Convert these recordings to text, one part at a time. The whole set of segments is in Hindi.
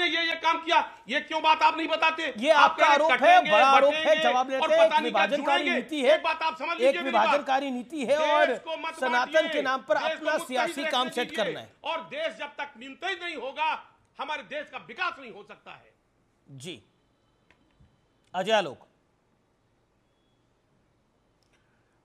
आपने ये ये काम किया ये क्यों बात आप नहीं बताते ये आपका आरोप है बड़ा आरोप है जवाब लेते हैं विभाजनकारी नीति है एक बात आप समझ एक विभाजनकारी नीति है और सनातन के नाम पर अपना सियासी काम सेट करना है और देश जब तक न्यूनतम नहीं होगा हमारे देश का विकास नहीं हो सकता है जी अजय आलोक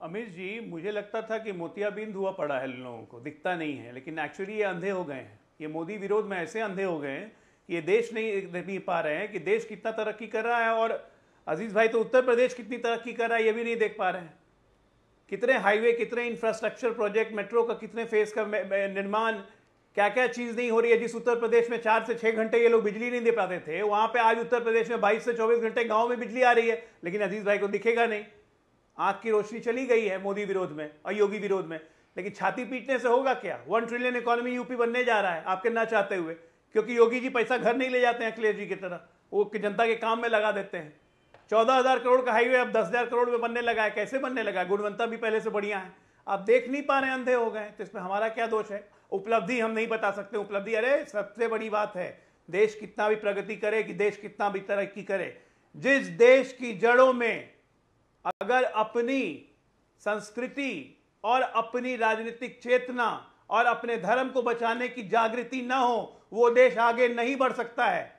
अमित जी मुझे लगता था कि मोतियाबिंद हुआ पड़ा है लोगों को दिखता नहीं है लेकिन एक्चुअली ये अंधे हो गए हैं ये मोदी विरोध में ऐसे अंधे हो गए हैं ये देश नहीं नहीं पा रहे हैं कि देश कितना तरक्की कर रहा है और अजीज भाई तो उत्तर प्रदेश कितनी तरक्की कर रहा है ये भी नहीं देख पा रहे हैं कितने हाईवे कितने इंफ्रास्ट्रक्चर प्रोजेक्ट मेट्रो का कितने फेज का निर्माण क्या क्या चीज़ नहीं हो रही है जिस उत्तर प्रदेश में चार से छः घंटे ये लोग बिजली नहीं दे पाते थे वहाँ पे आज उत्तर प्रदेश में बाईस से चौबीस घंटे गाँव में बिजली आ रही है लेकिन अजीज भाई को दिखेगा नहीं आँख की रोशनी चली गई है मोदी विरोध में और योगी विरोध में लेकिन छाती पीटने से होगा क्या वन ट्रिलियन इकोनॉमी यूपी बनने जा रहा है आपके ना चाहते हुए क्योंकि योगी जी पैसा घर नहीं ले जाते हैं अखिलेश जी की तरह वो जनता के काम में लगा देते हैं चौदह हज़ार करोड़ का हाईवे अब दस हज़ार करोड़ में बनने लगा है कैसे बनने लगा है गुणवत्ता भी पहले से बढ़िया है आप देख नहीं पा रहे अंधे हो गए तो इसमें हमारा क्या दोष है उपलब्धि हम नहीं बता सकते उपलब्धि अरे सबसे बड़ी बात है देश कितना भी प्रगति करे कि देश कितना भी तरक्की करे जिस देश की जड़ों में अगर अपनी संस्कृति और अपनी राजनीतिक चेतना और अपने धर्म को बचाने की जागृति ना हो वो देश आगे नहीं बढ़ सकता है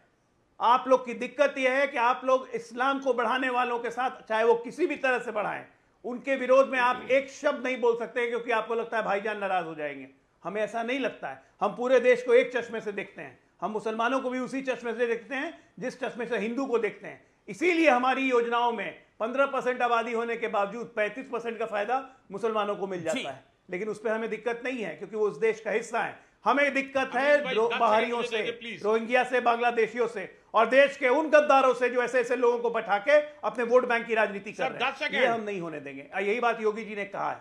आप लोग की दिक्कत यह है कि आप लोग इस्लाम को बढ़ाने वालों के साथ चाहे वो किसी भी तरह से बढ़ाएं उनके विरोध में आप एक शब्द नहीं बोल सकते क्योंकि आपको लगता है भाईजान नाराज हो जाएंगे हमें ऐसा नहीं लगता है हम पूरे देश को एक चश्मे से देखते हैं हम मुसलमानों को भी उसी चश्मे से देखते हैं जिस चश्मे से हिंदू को देखते हैं इसीलिए हमारी योजनाओं में पंद्रह परसेंट आबादी होने के बावजूद पैंतीस परसेंट का फायदा मुसलमानों को मिल जाता है लेकिन उस पर हमें दिक्कत नहीं है क्योंकि वो उस देश का हिस्सा है हमें दिक्कत है बाहरियों से रोहिंग्या से बांग्लादेशियों से और देश के उन गद्दारों से जो ऐसे ऐसे लोगों को बैठा के अपने वोट बैंक की राजनीति कर रहे हैं ये हम नहीं होने देंगे यही बात योगी जी ने कहा है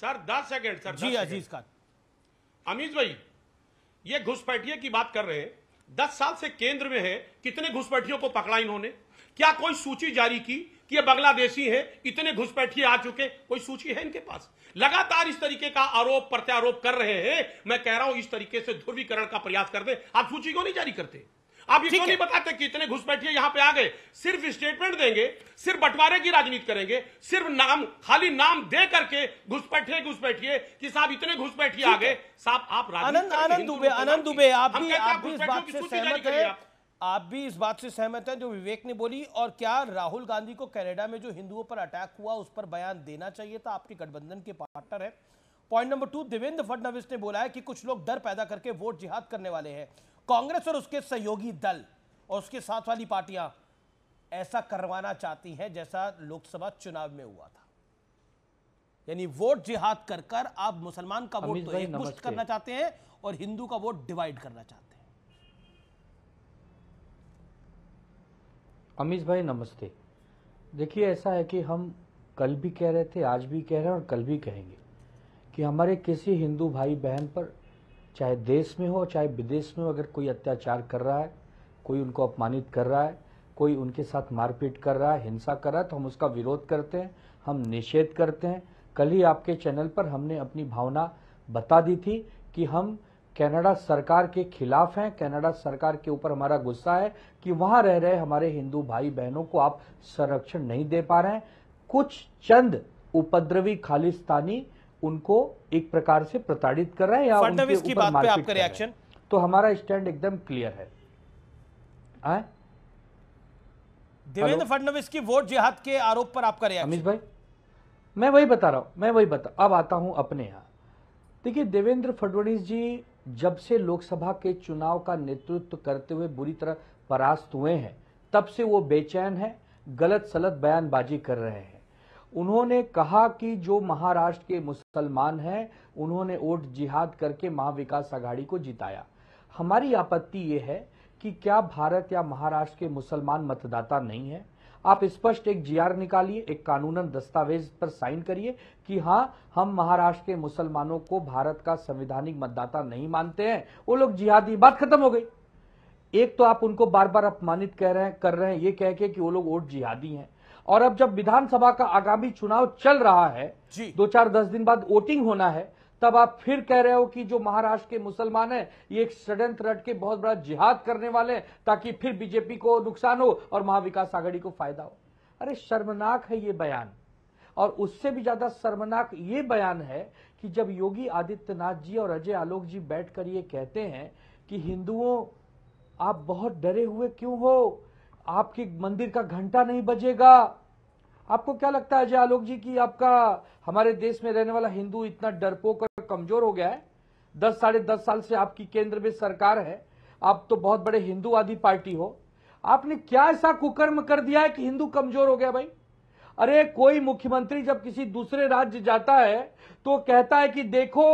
सर दस सेकेंड सर जी अजीज खान अमीज भाई ये घुसपैठिए की बात कर रहे हैं दस साल से केंद्र में है कितने घुसपैठियों को पकड़ा इन्होंने क्या कोई सूची जारी की कि ये बांग्लादेशी हैं इतने घुसपैठिए आ चुके कोई सूची है इनके पास लगातार इस तरीके का आरोप प्रत्यारोप कर रहे हैं मैं कह रहा हूं इस तरीके से ध्रुवीकरण का प्रयास कर दे आप सूची क्यों नहीं जारी करते आप इसको नहीं बताते कि इतने घुसपैठिए यहां पे आ गए सिर्फ स्टेटमेंट देंगे सिर्फ बंटवारे की राजनीति करेंगे सिर्फ नाम खाली नाम दे करके घुसपैठिए घुसपैठिए कि साहब इतने घुसपैठिए आ गए साहब आप आनंद आनंद दुबे तो आनंद दुबे आप भी आप इस बात से सहमत हैं आप भी इस बात से सहमत हैं जो विवेक ने बोली और क्या राहुल गांधी को कनाडा में जो हिंदुओं पर अटैक हुआ उस पर बयान देना चाहिए था आपके गठबंधन के पार्टनर है point number two Devendra Fadnavis ने बोला है कि कुछ लोग डर पैदा करके वोट जिहाद करने वाले हैं कांग्रेस और उसके सहयोगी दल और उसके साथ वाली पार्टियां ऐसा करवाना चाहती हैं जैसा लोकसभा चुनाव में हुआ था यानी वोट जिहाद कर कर आप मुसलमान का वोट तो एक करना चाहते हैं और हिंदू का वोट डिवाइड करना चाहते हैं अमित भाई नमस्ते देखिए ऐसा है कि हम कल भी कह रहे थे आज भी कह रहे हैं और कल भी कहेंगे कि हमारे किसी हिंदू भाई बहन पर चाहे देश में हो चाहे विदेश में हो अगर कोई अत्याचार कर रहा है कोई उनको अपमानित कर रहा है कोई उनके साथ मारपीट कर रहा है हिंसा कर रहा है तो हम उसका विरोध करते हैं हम निषेध करते हैं कल ही आपके चैनल पर हमने अपनी भावना बता दी थी कि हम कनाडा सरकार के खिलाफ हैं कनाडा सरकार के ऊपर हमारा गुस्सा है कि वहां रह रहे हमारे हिंदू भाई बहनों को आप संरक्षण नहीं दे पा रहे हैं कुछ चंद उपद्रवी खालिस्तानी उनको एक प्रकार से प्रताड़ित कर रहे हैं या उनके की बात पे आपका रिएक्शन तो हमारा स्टैंड एकदम क्लियर है देवेंद्र फडणवीस की वोट जिहाद के आरोप पर आपका रिएक्शन अमित भाई मैं वही बता रहा हूं मैं वही बता अब आता हूं अपने यहां देखिए देवेंद्र फडणवीस जी जब से लोकसभा के चुनाव का नेतृत्व करते हुए बुरी तरह परास्त हुए हैं तब से वो बेचैन है गलत सलत बयानबाजी कर रहे हैं उन्होंने कहा कि जो महाराष्ट्र के मुसलमान हैं उन्होंने वोट जिहाद करके महाविकास आघाड़ी को जिताया हमारी आपत्ति ये है कि क्या भारत या महाराष्ट्र के मुसलमान मतदाता नहीं है आप स्पष्ट एक जीआर निकालिए एक कानूनन दस्तावेज पर साइन करिए कि हाँ हम महाराष्ट्र के मुसलमानों को भारत का संविधानिक मतदाता नहीं मानते हैं वो लोग जिहादी बात खत्म हो गई एक तो आप उनको बार बार अपमानित कह रहे हैं कर रहे हैं ये कह के कि वो लोग वोट जिहादी हैं और अब जब विधानसभा का आगामी चुनाव चल रहा है दो चार दस दिन बाद वोटिंग होना है तब आप फिर कह रहे हो कि जो महाराष्ट्र के मुसलमान हैं ये एक षड्यंत्र रट के बहुत बड़ा जिहाद करने वाले हैं ताकि फिर बीजेपी को नुकसान हो और महाविकास आघाड़ी को फायदा हो अरे शर्मनाक है ये बयान और उससे भी ज्यादा शर्मनाक ये बयान है कि जब योगी आदित्यनाथ जी और अजय आलोक जी बैठकर ये कहते हैं कि हिंदुओं आप बहुत डरे हुए क्यों हो आपके मंदिर का घंटा नहीं बजेगा आपको क्या लगता है अजय आलोक जी कि आपका हमारे देश में रहने वाला हिंदू इतना डरपोक कमजोर हो गया है दस साढ़े दस साल से आपकी केंद्र में सरकार है आप तो बहुत बड़े हिंदूवादी पार्टी हो आपने क्या ऐसा कुकर्म कर दिया है कि हिंदू कमजोर हो गया भाई अरे कोई मुख्यमंत्री जब किसी दूसरे राज्य जाता है तो कहता है कि देखो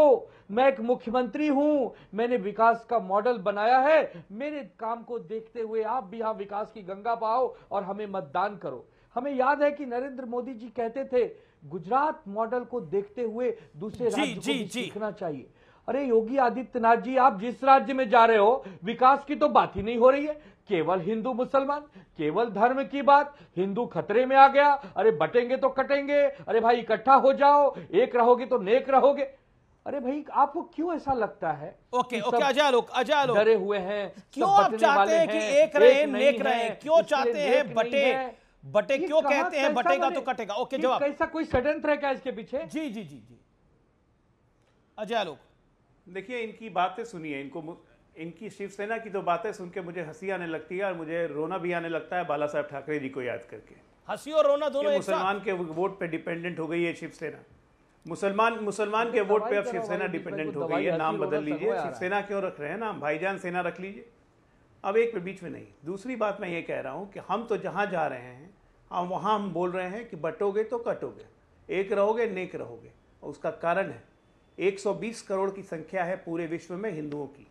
मैं एक मुख्यमंत्री हूं मैंने विकास का मॉडल बनाया है मेरे काम को देखते हुए आप भी यहां विकास की गंगा पाओ और हमें मतदान करो हमें याद है कि नरेंद्र मोदी जी कहते थे गुजरात मॉडल को देखते हुए दूसरे राज्य को भी सीखना चाहिए अरे योगी आदित्यनाथ जी आप जिस राज्य में जा रहे हो विकास की तो बात ही नहीं हो रही है केवल हिंदू मुसलमान केवल धर्म की बात हिंदू खतरे में आ गया अरे बटेंगे तो कटेंगे अरे भाई इकट्ठा हो जाओ एक रहोगे तो नेक रहोगे अरे भाई आपको क्यों ऐसा लगता है ओके ओके अजय आलोक अजय आलोक डरे हुए हैं क्यों आप चाहते हैं कि एक रहे नेक रहे क्यों चाहते हैं बटे बटे क्यों कहते हैं बटेगा तो कटेगा ओके जवाब ऐसा कोई षडयंत्र है क्या इसके पीछे जी जी जी जी अजय आलोक देखिए इनकी बातें सुनिए इनको इनकी शिवसेना की तो बातें सुन के मुझे हंसी आने लगती है और मुझे रोना भी आने लगता है बाला साहब ठाकरे जी को याद करके हंसी और रोना दोनों मुसलमान के वोट पे डिपेंडेंट हो गई है शिवसेना मुसलमान मुसलमान के वोट पे अब शिवसेना डिपेंडेंट हो गई है नाम बदल लीजिए शिवसेना क्यों रख रहे हैं नाम भाईजान सेना रख लीजिए अब एक पे बीच में नहीं दूसरी बात मैं ये कह रहा हूँ कि हम तो जहाँ जा रहे हैं हम वहाँ हम बोल रहे हैं कि बटोगे तो कटोगे एक रहोगे नेक रहोगे और उसका कारण है 120 करोड़ की संख्या है पूरे विश्व में हिंदुओं की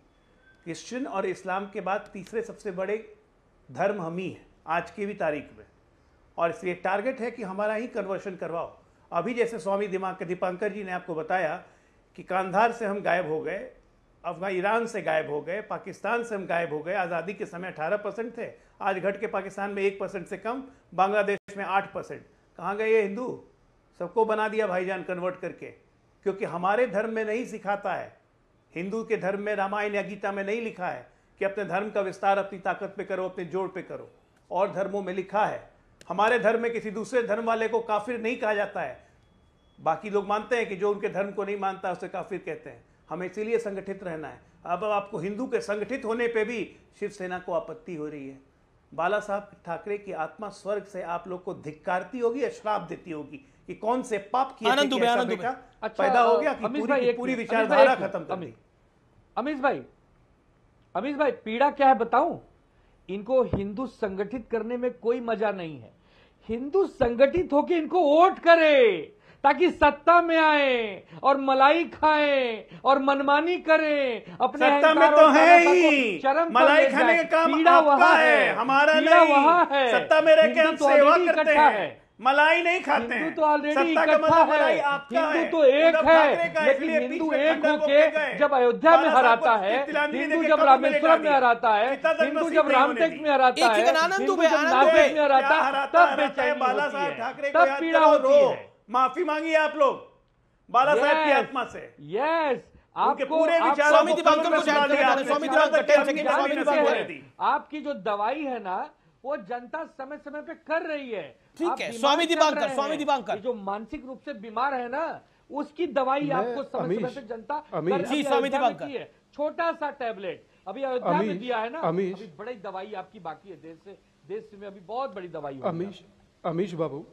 क्रिश्चियन और इस्लाम के बाद तीसरे सबसे बड़े धर्म हम ही हैं आज की भी तारीख में और इसलिए टारगेट है कि हमारा ही कन्वर्शन करवाओ अभी जैसे स्वामी दिमाग दीपांकर जी ने आपको बताया कि कांधार से हम गायब हो गए अफगान ईरान से गायब हो गए पाकिस्तान से हम गायब हो गए आज़ादी के समय 18 परसेंट थे आज घट के पाकिस्तान में एक परसेंट से कम बांग्लादेश में आठ परसेंट कहाँ गए ये हिंदू सबको बना दिया भाईजान कन्वर्ट करके क्योंकि हमारे धर्म में नहीं सिखाता है हिंदू के धर्म में रामायण या गीता में नहीं लिखा है कि अपने धर्म का विस्तार अपनी ताकत पे करो अपने जोड़ पे करो और धर्मों में लिखा है हमारे धर्म में किसी दूसरे धर्म वाले को काफिर नहीं कहा जाता है बाकी लोग मानते हैं कि जो उनके धर्म को नहीं मानता उसे काफिर कहते हैं हमें इसीलिए संगठित रहना है अब आपको हिंदू के संगठित होने पे भी शिवसेना को आपत्ति हो रही है बाला साहब ठाकरे की आत्मा स्वर्ग से आप लोग को धिक्कारती होगी या श्राप देती होगी कि कौन से पाप किए आनंद दुबे आनंद दुबे अच्छा, पैदा हो गया कि पूरी पूरी विचारधारा खत्म कर दी अमित भाई अमित भाई पीड़ा क्या है बताऊं इनको हिंदू संगठित करने में कोई मजा नहीं है हिंदू संगठित होकर इनको वोट करे ताकि सत्ता में आए और मलाई खाए और मनमानी करें अपने सत्ता में तो है ही चरम मलाई खाने का काम पीड़ा आपका है हमारा नहीं वहाँ है सत्ता में रहकर के हम तो सेवा करते हैं मलाई नहीं खाते हैं तो ऑलरेडी इकट्ठा मतलब है हिंदू तो एक है लेकिन हिंदू एक होके जब अयोध्या में हराता है हिंदू जब रामेश्वरम में हराता है हिंदू जब रामटेक में हराता है हिंदू जब नागरिक में हराता है तब बेचैनी होती है तब पीड़ा होती है माफी मांगी है आप लोग बाला साहब की आत्मा से यस yes, पूरे विचार आपकी जो दवाई है ना वो जनता समय समय पे कर रही है ठीक है स्वामी दीपांकर स्वामी दीपांकर जो मानसिक रूप से बीमार है ना उसकी दवाई आपको समय समय पे जनता जी स्वामी दीपांकर छोटा सा टैबलेट अभी अयोध्या में दिया है ना अभी बड़ी दवाई आपकी बाकी है देश से देश में अभी बहुत बड़ी दवाई अमीश अमीश बाबू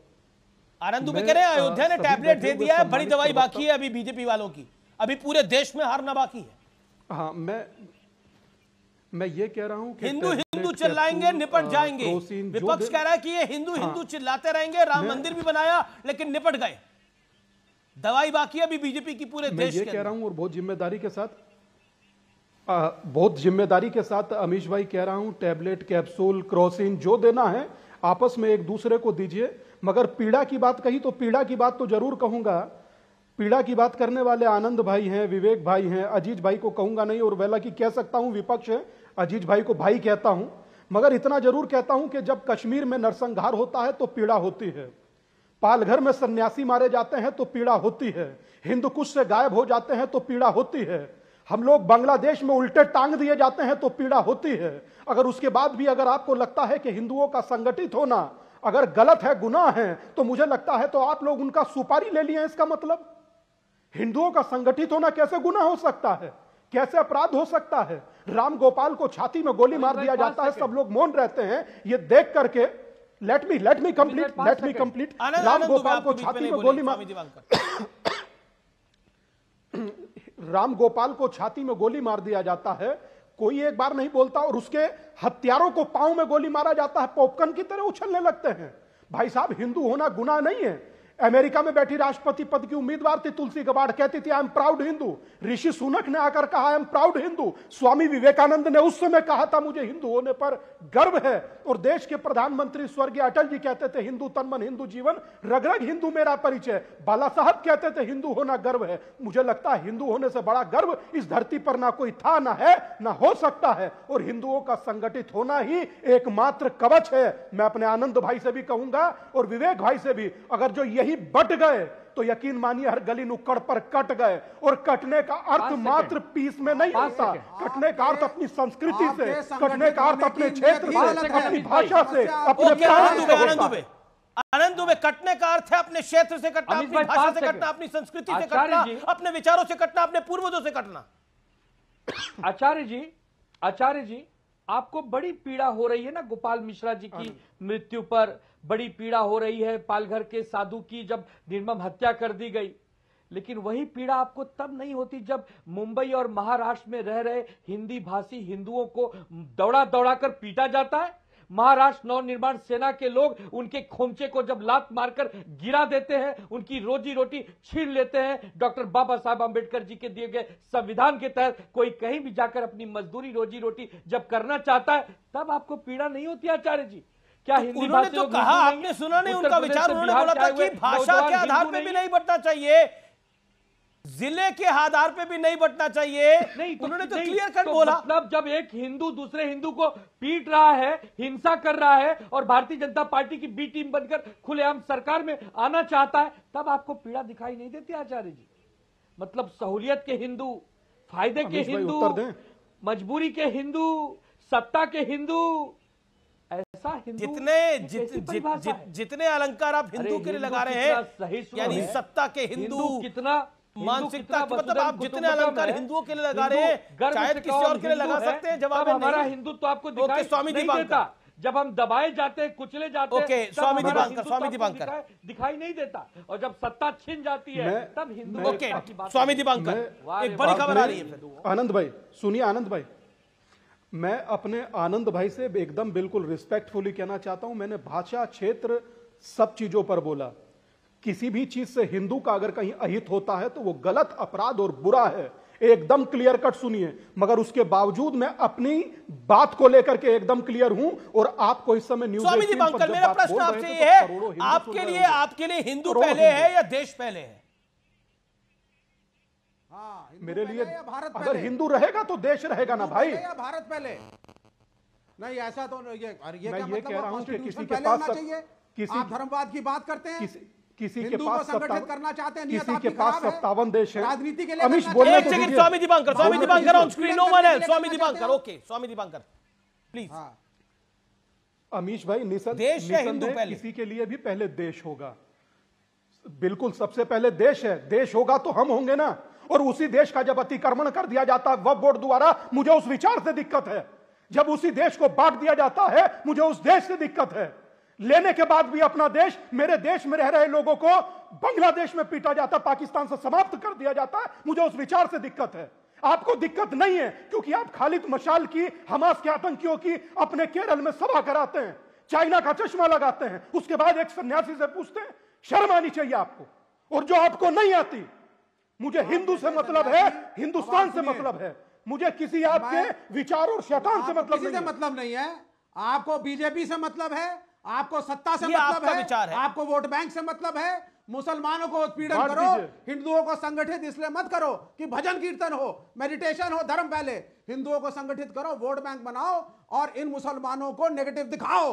आनंद दुबे कह रहे हैं अयोध्या ने टैबलेट दे दिया है बड़ी दवाई बाकी है अभी बीजेपी वालों की अभी पूरे देश में हारना बाकी है हाँ मैं मैं ये कह रहा हूँ हिंदू हिंदू चिल्लाएंगे निपट हाँ, जाएंगे विपक्ष कह रहा है कि ये हिंदू हाँ। हिंदू चिल्लाते रहेंगे राम मंदिर भी बनाया लेकिन निपट गए दवाई बाकी अभी बीजेपी की पूरे मैं देश ये कह रहा हूँ और बहुत जिम्मेदारी के साथ आ, बहुत जिम्मेदारी के साथ अमीश भाई कह रहा हूँ टैबलेट कैप्सूल क्रॉसिन जो देना है आपस में एक दूसरे को दीजिए मगर पीड़ा की बात कही तो पीड़ा की बात तो जरूर कहूंगा पीड़ा की बात करने वाले आनंद भाई हैं विवेक भाई हैं अजीज भाई को कहूंगा नहीं और वेला की कह सकता हूँ विपक्ष है अजीज भाई को भाई कहता हूँ मगर इतना जरूर कहता हूं कि जब कश्मीर में नरसंहार होता है तो पीड़ा होती है पालघर में सन्यासी मारे जाते हैं तो पीड़ा होती है कुछ से गायब हो जाते हैं तो पीड़ा होती है हम लोग बांग्लादेश में उल्टे टांग दिए जाते हैं तो पीड़ा होती है अगर उसके बाद भी अगर आपको लगता है कि हिंदुओं का संगठित होना अगर गलत है गुना है तो मुझे लगता है तो आप लोग उनका सुपारी ले लिए इसका मतलब हिंदुओं का संगठित होना कैसे गुना हो सकता है कैसे अपराध हो सकता है राम गोपाल को छाती में गोली मार दिया जाता है सब लोग मौन रहते हैं ये देख करके let me let me complete let me complete Ram Gopal को छाती में गोली मार राम गोपाल को छाती में गोली मार दिया जाता है कोई एक बार नहीं बोलता और उसके हथियारों को पांव में गोली मारा जाता है पॉपकॉर्न की तरह उछलने लगते हैं भाई साहब हिंदू होना गुना नहीं है अमेरिका में बैठी राष्ट्रपति पद की उम्मीदवार थी तुलसी गबाड़ कहती थी I am proud Hindu Rishi Sunak ने आकर कहा I am proud Hindu Swami Vivekananda ने उस समय कहा था मुझे हिंदू होने पर गर्व है और देश के प्रधानमंत्री स्वर्गीय अटल जी कहते थे हिंदू मन हिंदू जीवन रग रग हिंदू मेरा परिचय बाला साहब कहते थे हिंदू होना गर्व है मुझे लगता है हिंदू होने से बड़ा गर्व इस धरती पर ना कोई था ना है ना हो सकता है और हिंदुओं का संगठित होना ही एकमात्र कवच है मैं अपने आनंद भाई से भी कहूंगा और विवेक भाई से भी अगर जो यही ही बट गए तो यकीन मानिए हर गली नुक्कड़ पर कट गए और कटने का अर्थ मात्र पीस में नहीं होता कटने का अर्थ अपनी संस्कृति से कटने का अर्थ अपने क्षेत्र से अपनी भाषा अच्छा, से अच्छा, अपने आनंद में कटने का अर्थ है अपने क्षेत्र से कटना अपनी भाषा से कटना अपनी संस्कृति से कटना अपने विचारों से कटना अपने पूर्वजों से कटना आचार्य जी आचार्य जी आपको बड़ी पीड़ा हो रही है ना गोपाल मिश्रा जी की हाँ मृत्यु पर बड़ी पीड़ा हो रही है पालघर के साधु की जब निर्मम हत्या कर दी गई लेकिन वही पीड़ा आपको तब नहीं होती जब मुंबई और महाराष्ट्र में रह रहे हिंदी भाषी हिंदुओं को दौड़ा दौड़ा कर पीटा जाता है महाराष्ट्र नवनिर्माण सेना के लोग उनके खोमचे को जब लात मारकर गिरा देते हैं उनकी रोजी रोटी छीन लेते हैं डॉक्टर बाबा साहब अंबेडकर जी के दिए गए संविधान के तहत कोई कहीं भी जाकर अपनी मजदूरी रोजी रोटी जब करना चाहता है तब आपको पीड़ा नहीं होती आचार्य जी क्या तो उन्होंने तो कहा आपने सुना नहीं उनका विचार उन्होंने बोला था कि भाषा के आधार पे भी नहीं बंटना चाहिए जिले के आधार पे भी नहीं बटना चाहिए नहीं तो, उन्होंने तो क्लियर कर तो बोला मतलब जब एक हिंदू दूसरे हिंदू को पीट रहा है हिंसा कर रहा है और भारतीय जनता पार्टी की बी टीम बनकर खुलेआम सरकार में आना चाहता है तब आपको पीड़ा दिखाई नहीं देती आचार्य जी मतलब सहूलियत के हिंदू फायदे के हिंदू मजबूरी के हिंदू सत्ता के हिंदू ऐसा हिंदू जितने जित, जित, जित, जितने अलंकार आप हिंदू के लिए लगा रहे हैं यानी सत्ता के हिंदू कितना मानसिकता मतलब आप जितने अलंकार हिंदुओं के लिए लगा रहे हैं शायद किसी और के लिए लगा सकते हैं जवाब हमारा हिंदू तो आपको स्वामी जी देता जब हम दबाए जाते हैं कुचले जाते okay, हैं स्वामी दीपांकर स्वामी दीपांकर दिखाई नहीं देता और जब सत्ता छिन जाती है तब हिंदू ओके स्वामी दीपांकर एक बड़ी खबर आ रही है आनंद भाई सुनिए आनंद भाई मैं अपने आनंद भाई से एकदम बिल्कुल रिस्पेक्टफुली कहना चाहता हूं मैंने भाषा क्षेत्र सब चीजों पर बोला किसी भी चीज से हिंदू का अगर कहीं अहित होता है तो वो गलत अपराध और बुरा है एकदम क्लियर कट सुनिए मगर उसके बावजूद मैं अपनी बात को लेकर के एकदम क्लियर हूं और आपको इस समय न्यूज मेरा प्रश्न आपसे तो ये है आपके लिए आपके लिए हिंदू पहले है या देश पहले है हाँ, मेरे लिए भारत अगर हिंदू रहेगा तो देश रहेगा ना भाई या भारत पहले नहीं ऐसा तो ये अरे ये मैं क्या ये मतलब कह रहा हूँ कि किसी के पास सब, किसी आप धर्मवाद की बात करते हैं किसी किसी के पास संगठित करना चाहते हैं किसी के पास सत्तावन देश है राजनीति के लिए अमित बोले तो Swami Dipankar Swami Dipankar on screen no one else Swami Dipankar okay Swami Dipankar please हाँ। अमीश भाई निसंदेह देश है हिंदू पहले किसी के लिए भी पहले देश होगा बिल्कुल सबसे पहले देश है देश होगा तो हम होंगे ना और उसी देश का जब अतिक्रमण कर दिया जाता है वह बोर्ड द्वारा मुझे उस विचार से दिक्कत है जब उसी देश को बांट दिया जाता है मुझे उस देश से दिक्कत है लेने के बाद भी अपना देश मेरे देश में रह रहे लोगों को बांग्लादेश में पीटा जाता पाकिस्तान से समाप्त कर दिया जाता है मुझे उस विचार से दिक्कत है आपको दिक्कत नहीं है क्योंकि आप खालिद मशाल की हमास के आतंकियों की अपने केरल में सभा कराते हैं चाइना का चश्मा लगाते हैं उसके बाद एक सन्यासी से पूछते हैं शर्म आनी चाहिए आपको और जो आपको नहीं आती मुझे हिंदू से मतलब है हिंदुस्तान से मतलब है मुझे किसी आपके विचार और शैतान से मतलब किसी से मतलब नहीं है आपको बीजेपी से मतलब है आपको सत्ता से मतलब है विचार है आपको वोट बैंक से मतलब है मुसलमानों को उत्पीड़न करो हिंदुओं को संगठित इसलिए मत करो कि भजन कीर्तन हो मेडिटेशन हो धर्म पहले हिंदुओं को संगठित करो वोट बैंक बनाओ और इन मुसलमानों को नेगेटिव दिखाओ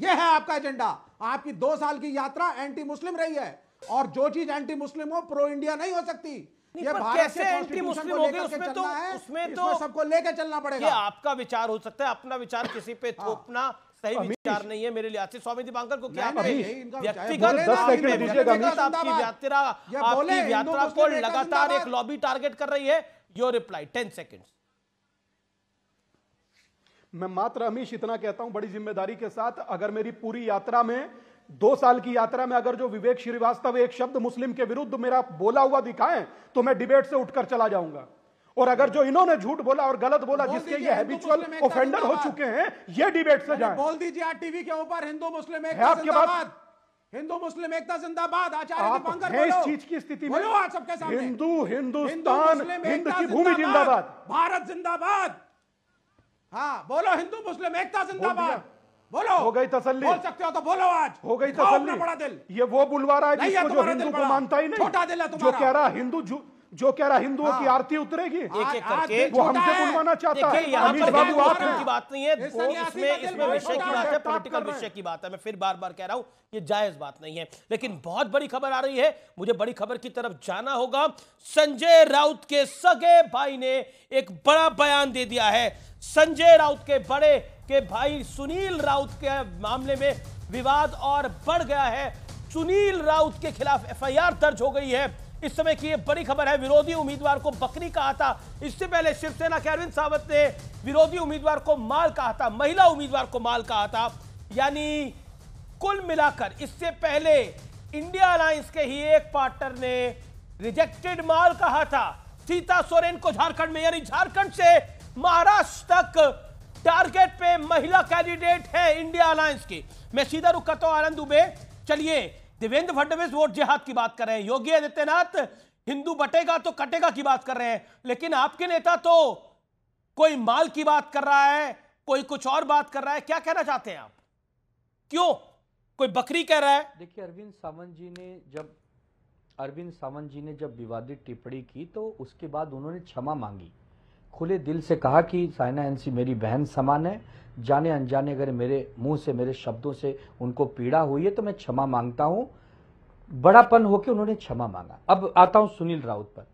यह है आपका एजेंडा आपकी दो साल की यात्रा एंटी मुस्लिम रही है और जो चीज एंटी मुस्लिम हो प्रो इंडिया नहीं हो सकती ये कैसे एंटी मुस्लिम हो गए उसमें तो उसमें तो सबको लेके चलना पड़ेगा आपका विचार हो सकता है अपना विचार किसी पे हाँ। थोपना सही विचार नहीं है मेरे लिए स्वामी दीपांकर को क्या व्यक्तिगत आपकी यात्रा आपकी यात्रा को लगातार एक लॉबी टारगेट कर रही है योर रिप्लाई टेन सेकेंड मैं मात्र अमीश इतना कहता हूं बड़ी जिम्मेदारी के साथ अगर मेरी पूरी यात्रा में दो साल की यात्रा में अगर जो विवेक श्रीवास्तव एक शब्द मुस्लिम के विरुद्ध मेरा बोला हुआ दिखाएं तो मैं डिबेट से उठकर चला जाऊंगा और अगर जो इन्होंने झूठ बोला और गलत बोला जिसके ये हैबिचुअल ऑफेंडर हो चुके हैं ये डिबेट से जाएं बोल दीजिए आज टीवी के ऊपर हिंदू मुस्लिम आपके बाद हिंदू मुस्लिम एकता जिंदाबाद आचार्य इस चीज की स्थिति में आप सबके सामने हिंदू हिंदुस्तान हिंद की भूमि जिंदाबाद भारत जिंदाबाद हाँ बोलो हिंदू मुस्लिम एकता जिंदाबाद बोलो हो गई तसल्ली बोल सकते हो तो बोलो आज हो गई तसल्ली बड़ा दिल ये वो बुलवा रहा है जिसको जो हिंदू को मानता ही नहीं छोटा दिल है तुम्हारा जो कह रहा हिंदू जो जो कह रहा हिंदुओं हाँ। की आरती उतरेगी एक एक करके वो हमसे बुलवाना चाहता है यहाँ पर बाबू आप की बात नहीं है इसमें इसमें विषय की बात है पॉलिटिकल विषय की बात है मैं फिर बार बार कह रहा हूँ ये जायज बात नहीं है लेकिन बहुत बड़ी खबर आ रही है मुझे बड़ी खबर की तरफ जाना होगा संजय राउत के सगे भाई ने एक बड़ा बयान दे दिया है संजय राउत के बड़े के भाई सुनील राउत के मामले में विवाद और बढ़ गया है सुनील राउत के खिलाफ एफआईआर दर्ज हो गई है इस समय की एक बड़ी खबर है विरोधी उम्मीदवार को बकरी कहा था इससे पहले शिवसेना के अरविंद सावंत ने विरोधी उम्मीदवार को माल कहा था महिला उम्मीदवार को माल कहा था यानी कुल मिलाकर इससे पहले इंडिया अलायंस के ही एक पार्टनर ने रिजेक्टेड माल कहा था सीता सोरेन को झारखंड में यानी झारखंड से महाराष्ट्र तक टारगेट पे महिला कैंडिडेट है इंडिया अलायंस की मैं सीधा रुख करता हूं आनंद दुबे चलिए देवेंद्र फडणवीस वोट जिहाद की बात कर रहे हैं योगी आदित्यनाथ हिंदू बटेगा तो कटेगा की बात कर रहे हैं लेकिन आपके नेता तो कोई माल की बात कर रहा है कोई कुछ और बात कर रहा है क्या कहना चाहते हैं आप क्यों कोई बकरी कह रहा है देखिए अरविंद सावंत जी ने जब अरविंद सावंत जी ने जब विवादित टिप्पणी की तो उसके बाद उन्होंने क्षमा मांगी खुले दिल से कहा कि साइना एनसी मेरी बहन समान है जाने अनजाने अगर मेरे मुंह से मेरे शब्दों से उनको पीड़ा हुई है तो मैं क्षमा मांगता हूँ बड़ापन होकर उन्होंने क्षमा मांगा अब आता हूँ सुनील राउत पर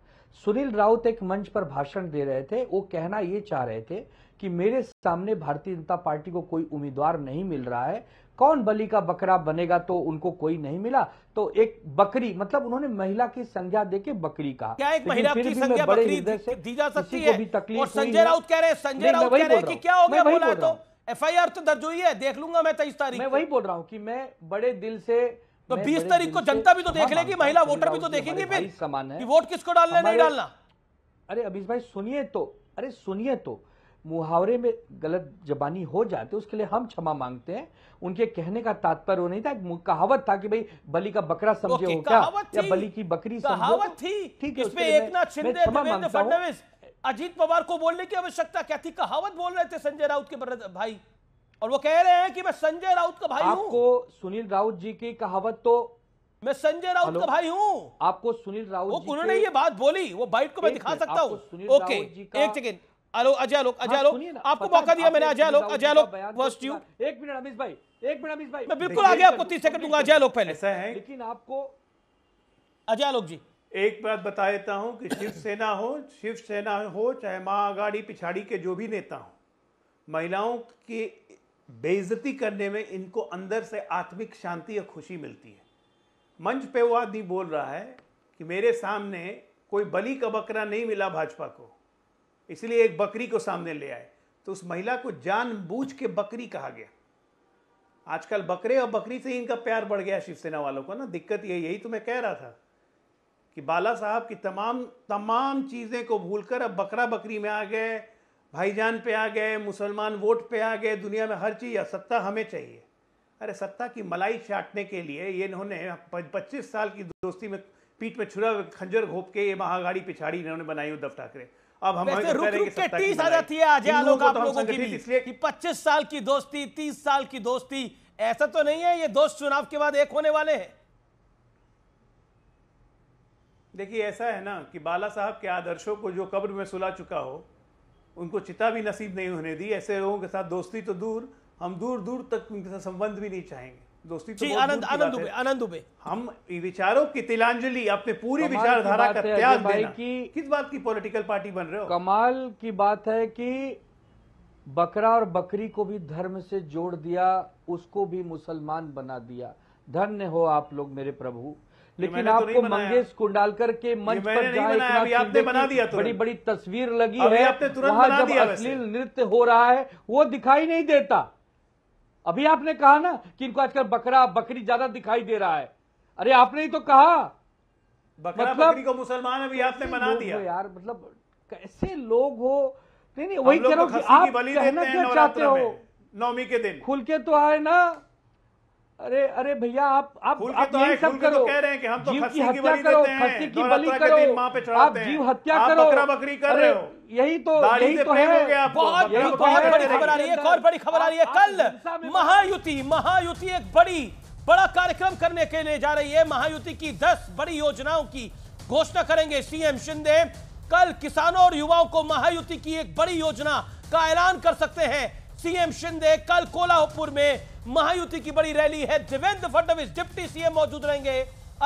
सुनील राउत एक मंच पर भाषण दे रहे थे वो कहना ये चाह रहे थे कि मेरे सामने भारतीय जनता पार्टी को कोई उम्मीदवार नहीं मिल रहा है कौन बलि का बकरा बनेगा तो उनको कोई नहीं मिला तो एक बकरी मतलब उन्होंने महिला की संज्ञा देके बकरी कहा क्या एक महिला की संज्ञा बकरी दी जा सकती है भी तकलीफ और तो संजय राउत कह रहे हैं संजय राउत कह रहे हैं कि क्या हो गया बोला तो एफआईआर तो दर्ज हुई है देख लूंगा मैं तेईस तारीख मैं वही बोल रहा हूँ कि मैं बड़े दिल से तो 20 तारीख को जनता भी तो देख लेगी महिला वोटर भी तो देखेंगे फिर समान है कि वोट किसको डालना नहीं डालना अरे अभिष भाई सुनिए तो अरे सुनिए तो मुहावरे में गलत जबानी हो जाती है उसके लिए हम क्षमा मांगते हैं उनके कहने का तात्पर्य वो नहीं था कहावत था कि भाई बलि का बकरा समझे हो क्या या बलि की बकरी कहावत थी ठीक है इसमें एक नाथ शिंदे फडणवीस अजीत पवार को बोलने की आवश्यकता क्या थी कहावत बोल रहे थे संजय राउत के भाई और वो कह रहे हैं कि मैं संजय राउत का भाई हूं आपको सुनील राउत जी की कहावत तो मैं संजय राउत का भाई हूं आपको सुनील राउत वो उन्होंने ये बात बोली वो बाइट को मैं दिखा सकता हूं ओके एक सेकेंड अलो अजय लोक अजय लोक आपको मौका दिया मैंने अजय लोक अजय लोक फर्स्ट यू एक मिनट अमित भाई एक मिनट अमित भाई मैं बिल्कुल आगे आपको तीस सेकंड दूंगा अजय लोक पहले ऐसा है लेकिन आपको अजय लोक जी एक बात बता देता हूं कि शिवसेना हो शिवसेना हो चाहे माँ पिछाड़ी के जो भी नेता हो महिलाओं की बेइज्जती करने में इनको अंदर से आत्मिक शांति या खुशी मिलती है मंच पे वो आदमी बोल रहा है कि मेरे सामने कोई बलि का बकरा नहीं मिला भाजपा को इसलिए एक बकरी को सामने ले आए तो उस महिला को जानबूझ के बकरी कहा गया आजकल बकरे और बकरी से ही इनका प्यार बढ़ गया शिवसेना वालों को ना दिक्कत ये यही तो मैं कह रहा था कि बाला साहब की तमाम तमाम चीज़ें को भूलकर अब बकरा बकरी में आ गए भाईजान पे आ गए मुसलमान वोट पे आ गए दुनिया में हर चीज़ सत्ता हमें चाहिए अरे सत्ता की मलाई चाटने के लिए ये इन्होंने 25 साल की दोस्ती में पीठ में छुरा खंजर घोप के ये महागाड़ी पिछाड़ी इन्होंने बनाई उद्धव ठाकरे अब हम तीस आ जाती है आज आप लोगों की इसलिए कि साल की दोस्ती तीस साल की दोस्ती ऐसा तो नहीं है ये दोस्त चुनाव के बाद एक होने वाले हैं देखिए ऐसा है ना कि बाला साहब के आदर्शों को जो कब्र में सुला चुका हो उनको चिता भी नसीब नहीं होने दी ऐसे लोगों के साथ दोस्ती तो दूर हम दूर दूर तक उनके साथ संबंध भी नहीं चाहेंगे दोस्ती तो आनंद आनंद दुबे आनंद दुबे हम विचारों की तिलांजलि अपने पूरी विचारधारा का त्याग देना की किस बात की पॉलिटिकल पार्टी बन रहे हो कमाल की बात है कि बकरा और बकरी को भी धर्म से जोड़ दिया उसको भी मुसलमान बना दिया धन्य हो आप लोग मेरे प्रभु लेकिन तो आपको तो मंगेश कुंडालकर के मंच पर आपने बना दिया बड़ी बड़ी तस्वीर लगी है वहां जब अश्लील नृत्य हो रहा है वो दिखाई नहीं देता अभी आपने कहा ना कि इनको आजकल बकरा बकरी ज्यादा दिखाई दे रहा है अरे आपने ही तो कहा बकरा मतलब, बकरी को मुसलमान अभी आपने बना दिया यार मतलब कैसे लोग हो नहीं नहीं वही कह रहा हूँ आप कहना क्या चाहते हो नौमी के दिन खुल के तो आए ना अरे अरे भैया आप आप, आप तो यही सब तो करो तो कह रहे हैं कि हम तो जीव की हत्या करो खसी की बलि करो माँ पे आप जीव हत्या करो बकरा बकरी कर रहे हो यही तो यही तो है बहुत बहुत बड़ी खबर आ रही है एक और बड़ी खबर आ रही है कल महायुति महायुति एक बड़ी बड़ा कार्यक्रम करने के लिए जा रही है महायुति की दस बड़ी योजनाओं की घोषणा करेंगे सीएम शिंदे कल किसानों और युवाओं को महायुति की एक बड़ी योजना का ऐलान कर सकते हैं सीएम शिंदे कल कोल्हापुर में महायुति की बड़ी रैली है देवेंद्र फडणवीस डिप्टी सीएम मौजूद रहेंगे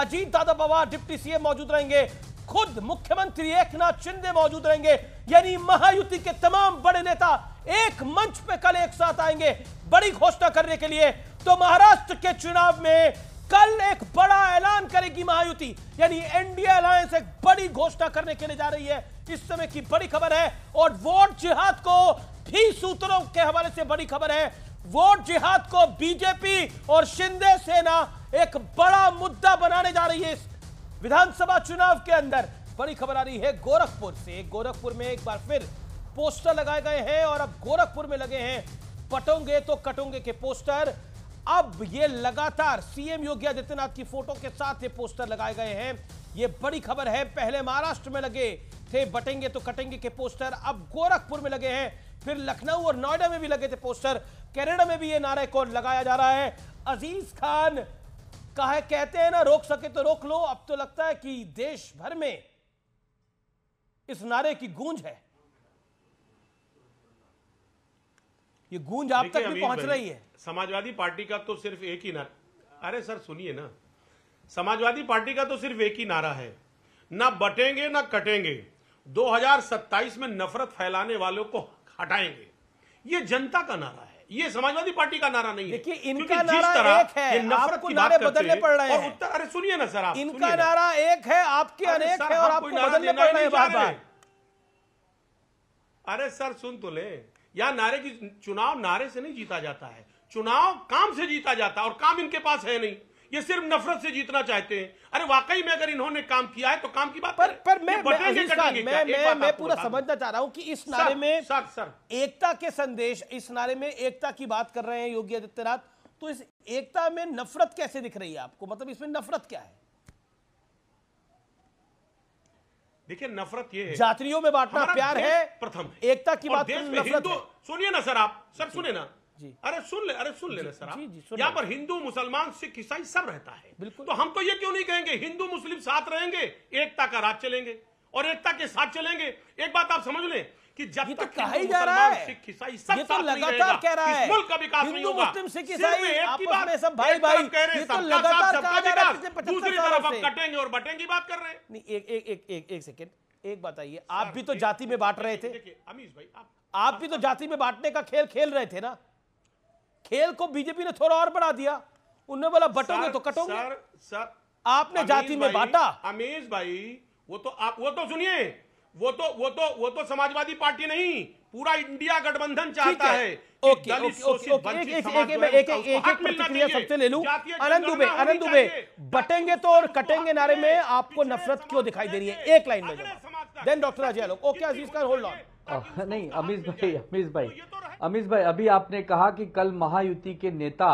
अजीत दादा पवार डिप्टी सीएम मौजूद रहेंगे खुद मुख्यमंत्री एकनाथ शिंदे मौजूद रहेंगे यानी महायुति के तमाम बड़े नेता एक मंच पे कल एक साथ आएंगे बड़ी घोषणा करने के लिए तो महाराष्ट्र के चुनाव में कल एक बड़ा ऐलान करेगी महायुति यानी एनडीए अलायंस एक बड़ी घोषणा करने के लिए जा रही है इस समय की बड़ी खबर है और वोट जिहाद को भी सूत्रों के हवाले से बड़ी खबर है वोट जिहाद को बीजेपी और शिंदे सेना एक बड़ा मुद्दा बनाने जा रही है इस विधानसभा चुनाव के अंदर बड़ी खबर आ रही है गोरखपुर से गोरखपुर में एक बार फिर पोस्टर लगाए गए हैं और अब गोरखपुर में लगे हैं पटोंगे तो कटोंगे के पोस्टर अब ये लगातार सीएम योगी आदित्यनाथ की फोटो के साथ ये पोस्टर लगाए गए हैं ये बड़ी खबर है पहले महाराष्ट्र में लगे थे बटेंगे तो कटेंगे के पोस्टर अब गोरखपुर में लगे हैं फिर लखनऊ और नोएडा में भी लगे थे पोस्टर कैनेडा में भी ये नारा एक लगाया जा रहा है अजीज खान का है कहते हैं ना रोक सके तो रोक लो अब तो लगता है कि देश भर में इस नारे की गूंज है ये गूंज आप तक भी पहुंच रही है समाजवादी पार्टी का तो सिर्फ एक ही नारा अरे सर सुनिए ना समाजवादी पार्टी का तो सिर्फ एक ही नारा है ना बटेंगे ना कटेंगे 2027 में नफरत फैलाने वालों को हटाएंगे ये जनता का नारा है ये समाजवादी पार्टी का नारा नहीं है देखिए इनका नारा तरह एक है नफरत को नारे बदलने पड़ रहे हैं उत्तर अरे सुनिए ना सर आप इनका नारा एक है आपके अनेक है और आपको बदलने पड़ रहे हैं अरे सर सुन तो ले या नारे की चुनाव नारे से नहीं जीता जाता है चुनाव काम से जीता जाता है और काम इनके पास है नहीं ये सिर्फ नफरत से जीतना चाहते हैं अरे वाकई में अगर इन्होंने काम किया है तो काम की बात पर पर मैं मैं मैं, मैं, मैं, मैं पूरा समझना चाह रहा हूँ कि इस नारे में एकता के संदेश इस नारे में एकता की बात कर रहे हैं योगी आदित्यनाथ तो इस एकता में नफरत कैसे दिख रही है आपको मतलब इसमें नफरत क्या है देखिए नफरत ये है जातियों में बांटना प्यार है प्रथम एकता की बात सुनिए ना सर आप सर सुने ना जी अरे सुन ले अरे सुन ले जी, सर यहाँ पर हिंदू मुसलमान सिख ईसाई सब रहता है बिल्कुल तो हम तो ये क्यों नहीं कहेंगे हिंदू मुस्लिम साथ रहेंगे एकता का राज चलेंगे और एकता के साथ चलेंगे एक बात आप समझ लें कि जब तो तक कहा ही जा रहा है सिख ईसाई सब तो लगातार कह रहा है मुल्क का विकास नहीं होगा मुस्लिम सिख ईसाई एक की बात सब भाई भाई कह रहे हैं तो सबका साथ सबका विकास दूसरी तरफ आप कटेंगे और बटेंगे बात कर रहे हैं नहीं एक एक एक एक एक सेकंड एक बताइए आप भी तो जाति में बांट रहे थे अमीश भाई आप भी तो जाति में बांटने का खेल खेल रहे थे ना खेल को बीजेपी ने थोड़ा और बढ़ा दिया उन्होंने बोला बटोगे तो कटोगे सर सर आपने जाति में बांटा अमेश भाई वो तो आप वो तो सुनिए वो तो वो तो वो तो समाजवादी पार्टी नहीं पूरा इंडिया गठबंधन चाहता है ओके ओके ओके एक एक एक एक एक प्रतिक्रिया सबसे ले लूं अनंत दुबे अनंत दुबे बटेंगे तो और कटेंगे नारे में आपको नफरत क्यों दिखाई दे रही है एक लाइन में then doctor Ajay Alok okay Aziz का होल्ड ऑन नहीं अमित भाई अमित भाई तो तो अमित भाई अभी आपने कहा कि कल महायुति के नेता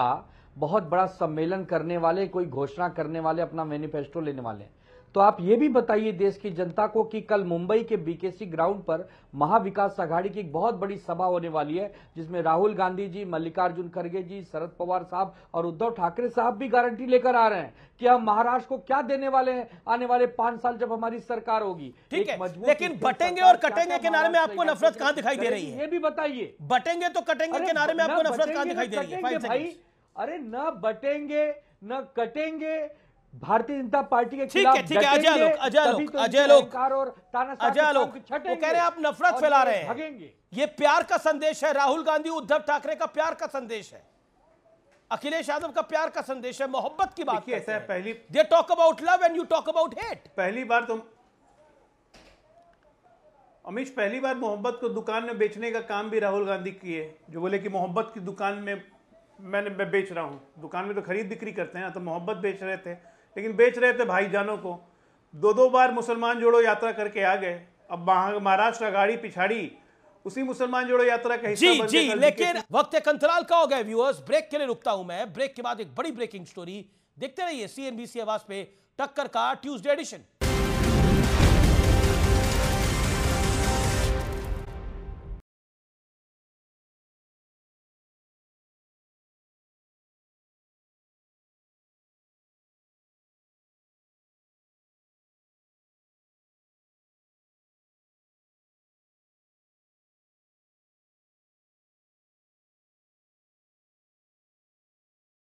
बहुत बड़ा सम्मेलन करने वाले कोई घोषणा करने वाले अपना मैनिफेस्टो लेने वाले हैं तो आप ये भी बताइए देश की जनता को कि कल मुंबई के बीकेसी ग्राउंड पर महाविकास आघाड़ी की एक बहुत बड़ी सभा होने वाली है जिसमें राहुल गांधी जी मल्लिकार्जुन खड़गे जी शरद पवार साहब और उद्धव ठाकरे साहब भी गारंटी लेकर आ रहे हैं कि हम महाराष्ट्र को क्या देने वाले हैं आने वाले पांच साल जब हमारी सरकार होगी ठीक है लेकिन बटेंगे और कटेंगे के नारे में आपको नफरत कहां दिखाई दे रही है ये भी बताइए बटेंगे तो कटेंगे किनारे में आपको नफरत कहां दिखाई दे रही है अरे न बटेंगे न कटेंगे भारतीय जनता पार्टी के ठीक है ठीक है अजय लोक अजय लोक तो अजय लोक और अजय लोक कह रहे हैं आप नफरत फैला रहे हैं ये प्यार का संदेश है राहुल गांधी उद्धव ठाकरे का प्यार का संदेश है अखिलेश यादव का प्यार का संदेश है मोहब्बत की बात ऐसा है पहली they talk about love and you talk about hate पहली बार तुम तो- अमिश पहली बार मोहब्बत को दुकान में बेचने का काम भी राहुल गांधी किए जो बोले कि मोहब्बत की दुकान में मैंने मैं बेच रहा हूँ दुकान में तो खरीद बिक्री करते हैं तो मोहब्बत बेच रहे थे लेकिन बेच रहे थे भाईजानों को दो दो बार मुसलमान जोड़ो यात्रा करके आ गए अब महाराष्ट्र गाड़ी पिछाड़ी उसी मुसलमान जोड़ो यात्रा का जी जी लेकिन वक्त अंतराल का हो गया व्यूअर्स ब्रेक के लिए रुकता हूं मैं ब्रेक के बाद एक बड़ी ब्रेकिंग स्टोरी देखते रहिए सीएनबीसी आवाज पे टक्कर का ट्यूजडे एडिशन